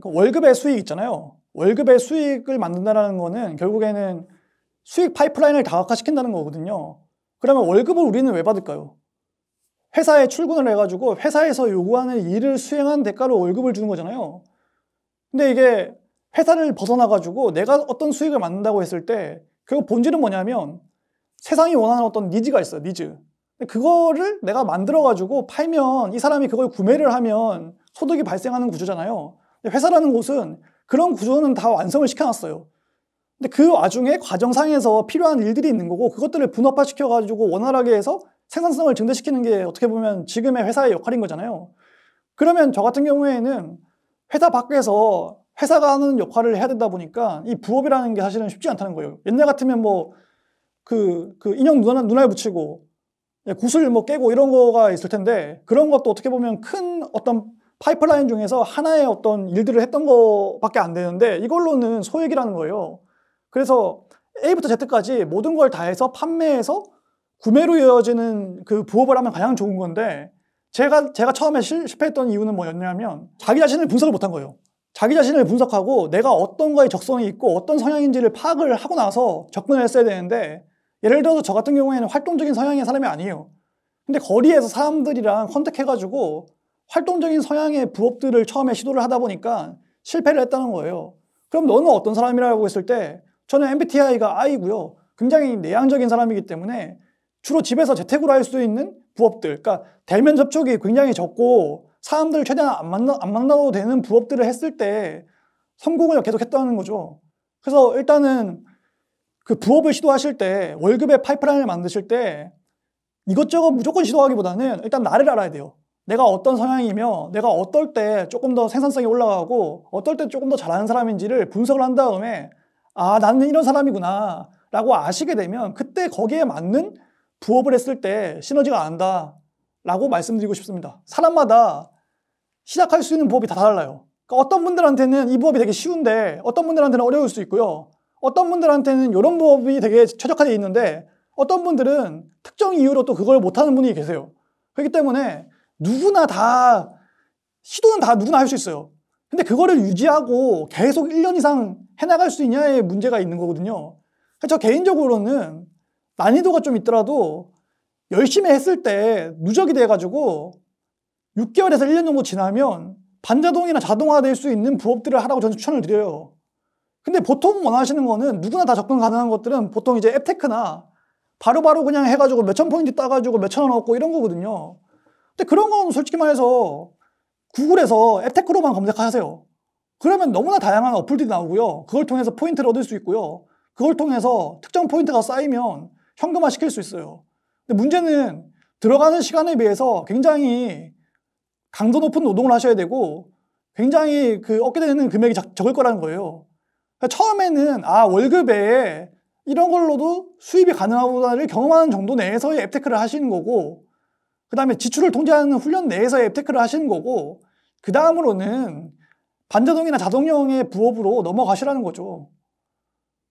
그 월급의 수익 있잖아요. 월급의 수익을 만든다는 거는 결국에는 수익 파이프라인을 다각화시킨다는 거거든요. 그러면 월급을 우리는 왜 받을까요? 회사에 출근을 해가지고 회사에서 요구하는 일을 수행한 대가로 월급을 주는 거잖아요. 근데 이게 회사를 벗어나가지고 내가 어떤 수익을 만든다고 했을 때 결국 본질은 뭐냐면 세상이 원하는 어떤 니즈가 있어요, 니즈. 그거를 내가 만들어가지고 팔면 이 사람이 그걸 구매를 하면 소득이 발생하는 구조잖아요. 회사라는 곳은 그런 구조는 다 완성을 시켜놨어요. 근데 그 와중에 과정상에서 필요한 일들이 있는 거고 그것들을 분업화시켜가지고 원활하게 해서 생산성을 증대시키는 게 어떻게 보면 지금의 회사의 역할인 거잖아요. 그러면 저 같은 경우에는 회사 밖에서 회사가 하는 역할을 해야 되다 보니까 이 부업이라는 게 사실은 쉽지 않다는 거예요. 옛날 같으면 뭐 그, 그 인형 눈알, 눈알 붙이고 예, 구슬 뭐 깨고 이런 거가 있을 텐데 그런 것도 어떻게 보면 큰 어떤 파이프라인 중에서 하나의 어떤 일들을 했던 것밖에안 되는데 이걸로는 소액이라는 거예요. 그래서 A부터 Z까지 모든 걸 다 해서 판매해서 구매로 이어지는 그 부업을 하면 가장 좋은 건데 제가 제가 처음에 실, 패했던 이유는 뭐였냐면 자기 자신을 분석을 못한 거예요. 자기 자신을 분석하고 내가 어떤 거에 적성이 있고 어떤 성향인지를 파악을 하고 나서 접근을 했어야 되는데 예를 들어서 저 같은 경우에는 활동적인 성향의 사람이 아니에요. 근데 거리에서 사람들이랑 컨택해가지고 활동적인 성향의 부업들을 처음에 시도를 하다 보니까 실패를 했다는 거예요. 그럼 너는 어떤 사람이라고 했을 때 저는 MBTI가 I고요. 굉장히 내향적인 사람이기 때문에 주로 집에서 재택으로 할 수 있는 부업들, 그러니까 대면 접촉이 굉장히 적고 사람들 최대한 안, 만나, 안 만나도 되는 부업들을 했을 때 성공을 계속 했다는 거죠. 그래서 일단은 그 부업을 시도하실 때 월급의 파이프라인을 만드실 때 이것저것 무조건 시도하기보다는 일단 나를 알아야 돼요. 내가 어떤 성향이며 내가 어떨 때 조금 더 생산성이 올라가고 어떨 때 조금 더 잘하는 사람인지를 분석을 한 다음에 아, 나는 이런 사람이구나 라고 아시게 되면 그때 거기에 맞는 부업을 했을 때 시너지가 안다 라고 말씀드리고 싶습니다. 사람마다 시작할 수 있는 부업이 다 달라요. 그러니까 어떤 분들한테는 이 부업이 되게 쉬운데 어떤 분들한테는 어려울 수 있고요. 어떤 분들한테는 이런 부업이 되게 최적화되어 있는데 어떤 분들은 특정 이유로 또 그걸 못하는 분이 계세요. 그렇기 때문에 누구나 다 시도는 다 누구나 할 수 있어요. 근데 그거를 유지하고 계속 1년 이상 해나갈 수 있냐의 문제가 있는 거거든요. 저 개인적으로는 난이도가 좀 있더라도 열심히 했을 때 누적이 돼가지고 6개월에서 1년 정도 지나면 반자동이나 자동화될 수 있는 부업들을 하라고 저는 추천을 드려요. 근데 보통 원하시는 거는 누구나 다 접근 가능한 것들은 보통 이제 앱테크나 바로바로 바로 그냥 해가지고 몇 천 포인트 따가지고 몇천 원 얻고 이런 거거든요. 근데 그런 건 솔직히 말해서 구글에서 앱테크로만 검색하세요. 그러면 너무나 다양한 어플들이 나오고요. 그걸 통해서 포인트를 얻을 수 있고요. 그걸 통해서 특정 포인트가 쌓이면 현금화 시킬 수 있어요. 근데 문제는 들어가는 시간에 비해서 굉장히 강도 높은 노동을 하셔야 되고 굉장히 그 얻게 되는 금액이 적을 거라는 거예요. 그러니까 처음에는 아 월급에 이런 걸로도 수입이 가능하구나를 경험하는 정도 내에서의 앱테크를 하시는 거고 그 다음에 지출을 통제하는 훈련 내에서의 테크를 하시는 거고, 그 다음으로는 반자동이나 자동형의 부업으로 넘어가시라는 거죠.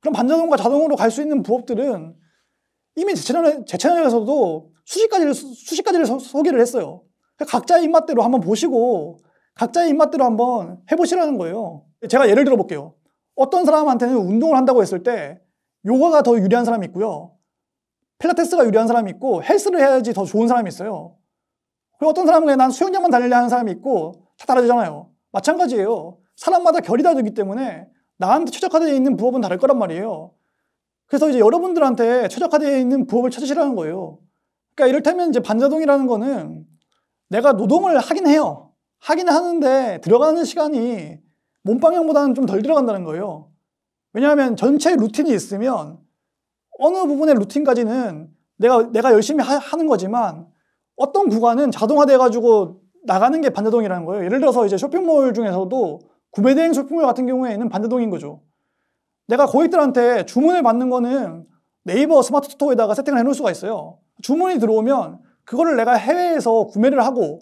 그럼 반자동과 자동으로 갈 수 있는 부업들은 이미 제, 채널, 제 채널에서도 수십 가지를, 수십 가지를 소, 소개를 했어요. 각자의 입맛대로 한번 보시고, 각자의 입맛대로 한번 해보시라는 거예요. 제가 예를 들어 볼게요. 어떤 사람한테는 운동을 한다고 했을 때 요가가 더 유리한 사람이 있고요. 필라테스가 유리한 사람이 있고 헬스를 해야지 더 좋은 사람이 있어요. 그리고 어떤 사람은 그냥 난 수영장만 달리려 하는 사람이 있고 다 다르잖아요. 마찬가지예요. 사람마다 결이 다르기 때문에 나한테 최적화되어 있는 부업은 다를 거란 말이에요. 그래서 이제 여러분들한테 최적화되어 있는 부업을 찾으시라는 거예요. 그러니까 이를테면 이제 반자동이라는 거는 내가 노동을 하긴 해요. 하긴 하는데 들어가는 시간이 몸방향보다는 좀 덜 들어간다는 거예요. 왜냐하면 전체 루틴이 있으면 어느 부분의 루틴까지는 내가, 내가 열심히 하, 는 거지만 어떤 구간은 자동화돼가지고 나가는 게 반대동이라는 거예요. 예를 들어서 이제 쇼핑몰 중에서도 구매대행 쇼핑몰 같은 경우에는 반대동인 거죠. 내가 고객들한테 주문을 받는 거는 네이버 스마트 스토어에다가 세팅을 해놓을 수가 있어요. 주문이 들어오면 그거를 내가 해외에서 구매를 하고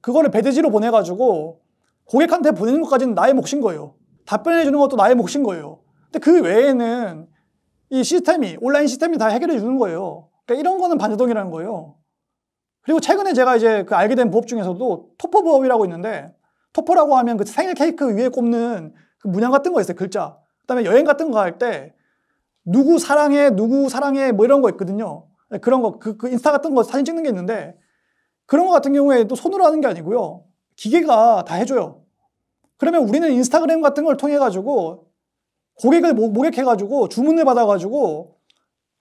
그거를 배대지로 보내가지고 고객한테 보내는 것까지는 나의 몫인 거예요. 답변해주는 것도 나의 몫인 거예요. 근데 그 외에는 이 시스템이, 온라인 시스템이 다 해결해 주는 거예요. 그러니까 이런 거는 반자동이라는 거예요. 그리고 최근에 제가 이제 그 알게 된 법 중에서도 토퍼 법이라고 있는데 토퍼라고 하면 그 생일 케이크 위에 꼽는 그 문양 같은 거 있어요. 글자. 그 다음에 여행 같은 거 할 때 누구 사랑해, 누구 사랑해 뭐 이런 거 있거든요. 그런 거, 그, 그 인스타 같은 거 사진 찍는 게 있는데 그런 거 같은 경우에 또 손으로 하는 게 아니고요. 기계가 다 해줘요. 그러면 우리는 인스타그램 같은 걸 통해가지고 고객을 모객해가지고 주문을 받아가지고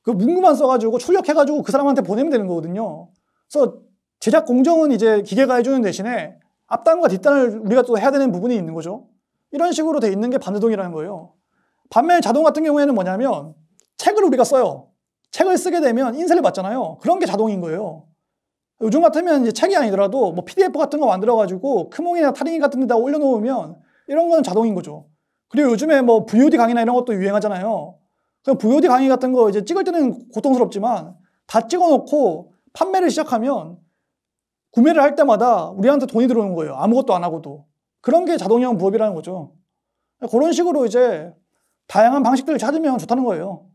그 문구만 써가지고 출력해가지고 그 사람한테 보내면 되는 거거든요. 그래서 제작 공정은 이제 기계가 해주는 대신에 앞단과 뒷단을 우리가 또 해야 되는 부분이 있는 거죠. 이런 식으로 돼 있는 게반대동이라는 거예요. 반면 자동 같은 경우에는 뭐냐면 책을 우리가 써요. 책을 쓰게 되면 인쇄를 받잖아요. 그런 게 자동인 거예요. 요즘 같으면 이제 책이 아니더라도 뭐 PDF 같은 거 만들어가지고 크몽이나 타링이 같은 데다 올려놓으면 이런 거는 자동인 거죠. 그리고 요즘에 뭐 VOD 강의나 이런 것도 유행하잖아요. 그냥 VOD 강의 같은 거 이제 찍을 때는 고통스럽지만 다 찍어놓고 판매를 시작하면 구매를 할 때마다 우리한테 돈이 들어오는 거예요. 아무것도 안 하고도. 그런 게 자동형 부업이라는 거죠. 그런 식으로 이제 다양한 방식들을 찾으면 좋다는 거예요.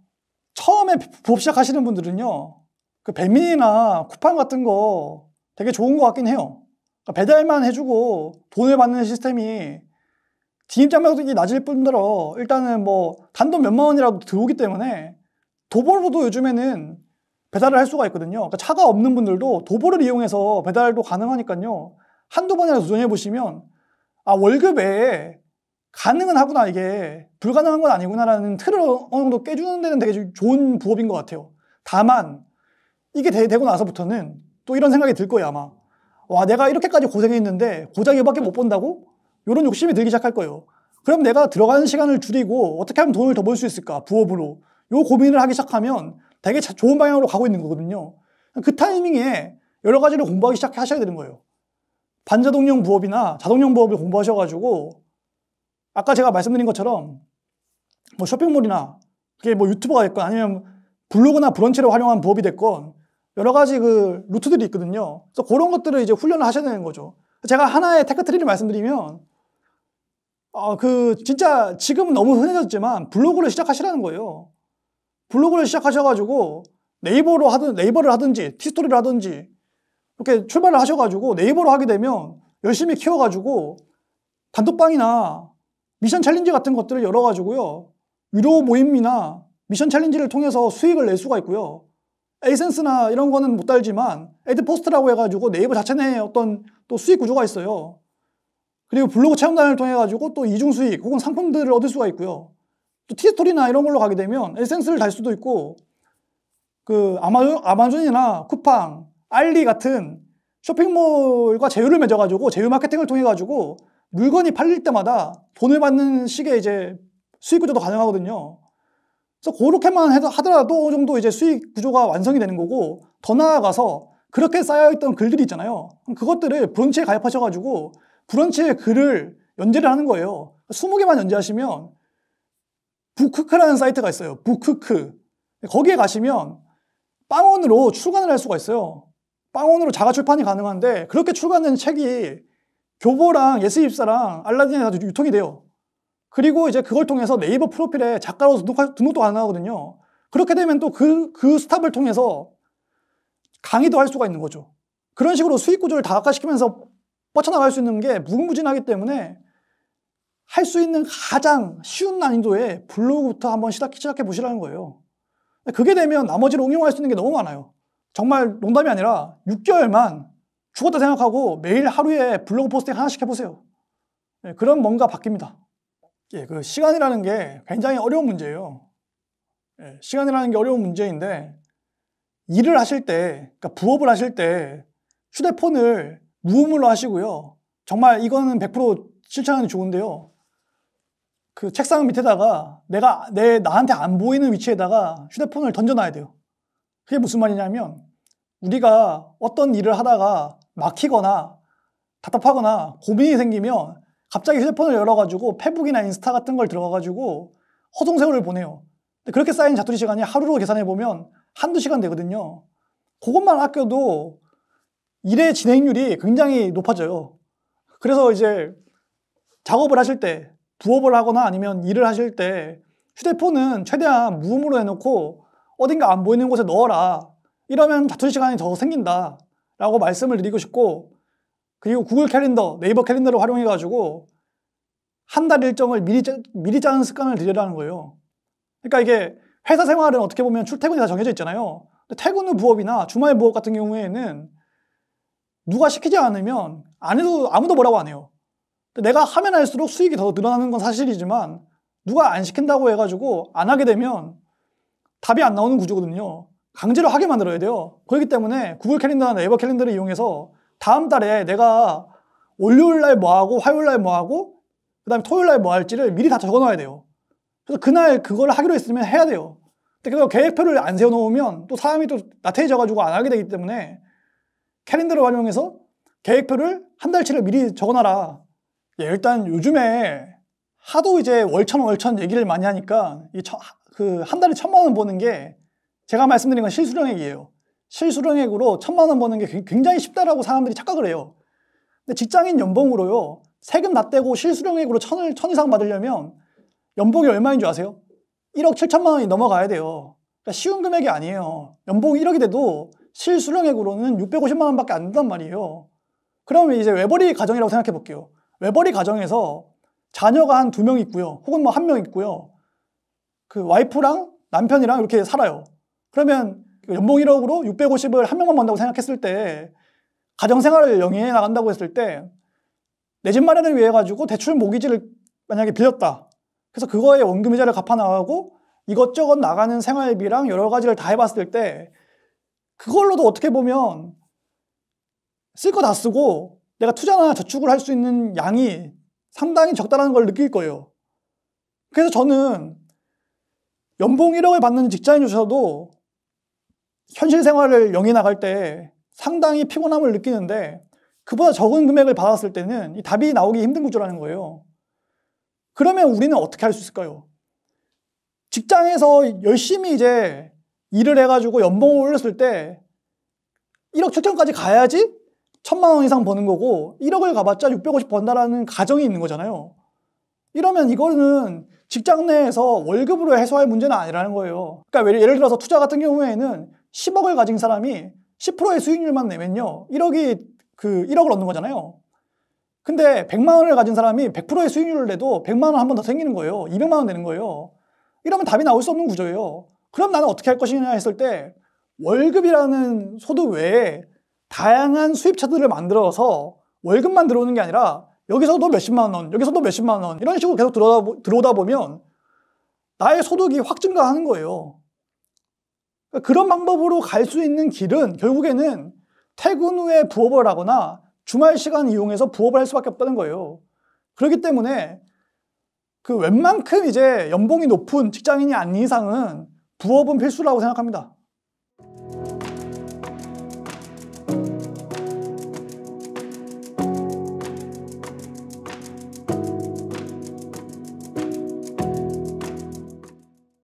처음에 부업 시작하시는 분들은요, 그 배민이나 쿠팡 같은 거 되게 좋은 것 같긴 해요. 그러니까 배달만 해주고 돈을 받는 시스템이 진입장벽이 낮을 뿐더러 일단은 뭐 단돈 몇만 원이라도 들어오기 때문에 도보로도 요즘에는 배달을 할 수가 있거든요. 그러니까 차가 없는 분들도 도보를 이용해서 배달도 가능하니까요. 한두 번이라도 도전해 보시면 아 월급 에 가능은 하구나 이게 불가능한 건 아니구나라는 틀을 어느 정도 깨주는 데는 되게 좋은 부업인 것 같아요. 다만 이게 되, 고 나서부터는 또 이런 생각이 들 거예요 아마. 와 내가 이렇게까지 고생했는데 고작 이밖에 못 본다고? 이런 욕심이 들기 시작할 거예요. 그럼 내가 들어가는 시간을 줄이고 어떻게 하면 돈을 더 벌 수 있을까? 부업으로. 요 고민을 하기 시작하면 되게 좋은 방향으로 가고 있는 거거든요. 그 타이밍에 여러 가지를 공부하기 시작하셔야 되는 거예요. 반자동형 부업이나 자동형 부업을 공부하셔가지고 아까 제가 말씀드린 것처럼 뭐 쇼핑몰이나 그게 뭐 유튜버가 됐건 아니면 블로그나 브런치를 활용한 부업이 됐건 여러 가지 그 루트들이 있거든요. 그래서 그런 것들을 이제 훈련을 하셔야 되는 거죠. 제가 하나의 테크트리를 말씀드리면 어, 그, 진짜 지금 너무 흔해졌지만 블로그를 시작하시라는 거예요. 블로그를 시작하셔가지고 네이버로 하든, 네이버를 하든지, 티스토리를 하든지, 이렇게 출발을 하셔가지고 네이버로 하게 되면 열심히 키워가지고 단톡방이나 미션 챌린지 같은 것들을 열어가지고요. 위로 모임이나 미션 챌린지를 통해서 수익을 낼 수가 있고요. 에이센스나 이런 거는 못 달지만 에드포스트라고 해가지고 네이버 자체 내에 어떤 또 수익 구조가 있어요. 그리고 블로그 체험단을 통해 가지고 또 이중 수익 혹은 상품들을 얻을 수가 있고요. 또 티스토리나 이런 걸로 가게 되면 에센스를 달 수도 있고 그 아마존, 아마존이나 쿠팡, 알리 같은 쇼핑몰과 제휴를 맺어가지고 제휴 마케팅을 통해 가지고 물건이 팔릴 때마다 돈을 받는 식의 이제 수익 구조도 가능하거든요. 그래서 그렇게만 하더라도 어느 정도 이제 수익 구조가 완성이 되는 거고 더 나아가서 그렇게 쌓여있던 글들이 있잖아요. 그것들을 브런치에 가입하셔가지고 브런치에 글을 연재를 하는 거예요. 20개만 연재하시면 북크크라는 사이트가 있어요. 북크크. 거기에 가시면 빵원으로 출간을 할 수가 있어요. 빵원으로 자가 출판이 가능한데 그렇게 출간된 책이 교보랑 예스입사랑 알라딘에 가서 유통이 돼요. 그리고 이제 그걸 통해서 네이버 프로필에 작가로 등록, 등록도 가능하거든요. 그렇게 되면 또 그, 그 스탑을 통해서 강의도 할 수가 있는 거죠. 그런 식으로 수익 구조를 다각화시키면서 뻗쳐나갈 수 있는 게 무궁무진하기 때문에 할 수 있는 가장 쉬운 난이도의 블로그부터 한번 시작해 보시라는 거예요. 그게 되면 나머지를 응용할 수 있는 게 너무 많아요. 정말 농담이 아니라 6개월만 죽었다 생각하고 매일 하루에 블로그 포스팅 하나씩 해보세요. 예, 그럼 뭔가 바뀝니다. 예, 그 시간이라는 게 굉장히 어려운 문제예요. 예, 시간이라는 게 어려운 문제인데 일을 하실 때, 그러니까 부업을 하실 때 휴대폰을 무음으로 하시고요. 정말 이거는 100% 실천하는 게 좋은데요. 그 책상 밑에다가 내가 내 나한테 안 보이는 위치에다가 휴대폰을 던져놔야 돼요. 그게 무슨 말이냐면 우리가 어떤 일을 하다가 막히거나 답답하거나 고민이 생기면 갑자기 휴대폰을 열어가지고 페북이나 인스타 같은 걸 들어가가지고 허송세월을 보내요. 그렇게 쌓인 자투리 시간이 하루로 계산해 보면 한두 시간 되거든요. 그것만 아껴도 일의 진행률이 굉장히 높아져요. 그래서 이제 작업을 하실 때, 부업을 하거나 아니면 일을 하실 때 휴대폰은 최대한 무음으로 해놓고 어딘가 안 보이는 곳에 넣어라. 이러면 자투리 시간이 더 생긴다. 라고 말씀을 드리고 싶고, 그리고 구글 캘린더, 네이버 캘린더를 활용해가지고 한 달 일정을 미리, 짜, 미리 짜는 습관을 들이라는 거예요. 그러니까 이게 회사 생활은 어떻게 보면 출퇴근이 다 정해져 있잖아요. 퇴근 후 부업이나 주말 부업 같은 경우에는 누가 시키지 않으면 안 해도 아무도 뭐라고 안 해요. 내가 하면 할수록 수익이 더 늘어나는 건 사실이지만 누가 안 시킨다고 해가지고 안 하게 되면 답이 안 나오는 구조거든요. 강제로 하게 만들어야 돼요. 그렇기 때문에 구글 캘린더나 네이버 캘린더를 이용해서 다음 달에 내가 월요일 날 뭐하고 화요일 날 뭐하고 그 다음에 토요일 날 뭐 할지를 미리 다 적어놔야 돼요. 그래서 그날 그걸 하기로 했으면 해야 돼요. 근데 그래서 계획표를 안 세워놓으면 또 사람이 또 나태해져가지고 안 하게 되기 때문에 캘린더를 활용해서 계획표를 한 달치를 미리 적어놔라. 예, 일단 요즘에 하도 이제 월천 월천 얘기를 많이 하니까 그한 달에 천만 원 버는 게 제가 말씀드린 건 실수령액이에요. 실수령액으로 천만 원 버는 게 굉장히 쉽다라고 사람들이 착각을 해요. 근데 직장인 연봉으로요. 세금 다 떼고 실수령액으로 천을 천 이상 받으려면 연봉이 얼마인 줄 아세요? 1억 7천만 원이 넘어가야 돼요. 그러니까 쉬운 금액이 아니에요. 연봉 1억이 돼도 실수령액으로는 650만 원밖에 안 된단 말이에요. 그러면 이제 외벌이 가정이라고 생각해 볼게요. 외벌이 가정에서 자녀가 한 두 명 있고요. 혹은 뭐 한 명 있고요. 그 와이프랑 남편이랑 이렇게 살아요. 그러면 그 연봉 1억으로 650을 한 명만 번다고 생각했을 때 가정생활을 영위해 나간다고 했을 때 내 집 마련을 위해 가지고 대출 모기지를 만약에 빌렸다. 그래서 그거에 원금 이자를 갚아 나가고 이것저것 나가는 생활비랑 여러 가지를 다 해봤을 때 그걸로도 어떻게 보면 쓸 거 다 쓰고 내가 투자나 저축을 할 수 있는 양이 상당히 적다라는 걸 느낄 거예요. 그래서 저는 연봉 1억을 받는 직장인조차도 현실 생활을 영위 나갈 때 상당히 피곤함을 느끼는데 그보다 적은 금액을 받았을 때는 이 답이 나오기 힘든 구조라는 거예요. 그러면 우리는 어떻게 할 수 있을까요? 직장에서 열심히 이제 일을 해가지고 연봉을 올렸을 때 1억 7천까지 가야지 천만 원 이상 버는 거고 1억을 가봤자 650 번다라는 가정이 있는 거잖아요. 이러면 이거는 직장 내에서 월급으로 해소할 문제는 아니라는 거예요. 그러니까 예를 들어서 투자 같은 경우에는 10억을 가진 사람이 10%의 수익률만 내면요. 1억이 그 1억을 얻는 거잖아요. 근데 100만 원을 가진 사람이 100%의 수익률을 내도 100만 원 한 번 더 생기는 거예요. 200만 원 되는 거예요. 이러면 답이 나올 수 없는 구조예요. 그럼 나는 어떻게 할 것이냐 했을 때 월급이라는 소득 외에 다양한 수입차들을 만들어서 월급만 들어오는 게 아니라 여기서도 몇십만 원, 여기서도 몇십만 원 이런 식으로 계속 들어오다, 들어오다 보면 나의 소득이 확 증가하는 거예요. 그러니까 그런 방법으로 갈 수 있는 길은 결국에는 퇴근 후에 부업을 하거나 주말 시간 이용해서 부업을 할 수밖에 없다는 거예요. 그렇기 때문에 그 웬만큼 이제 연봉이 높은 직장인이 아닌 이상은 부업은 필수라고 생각합니다.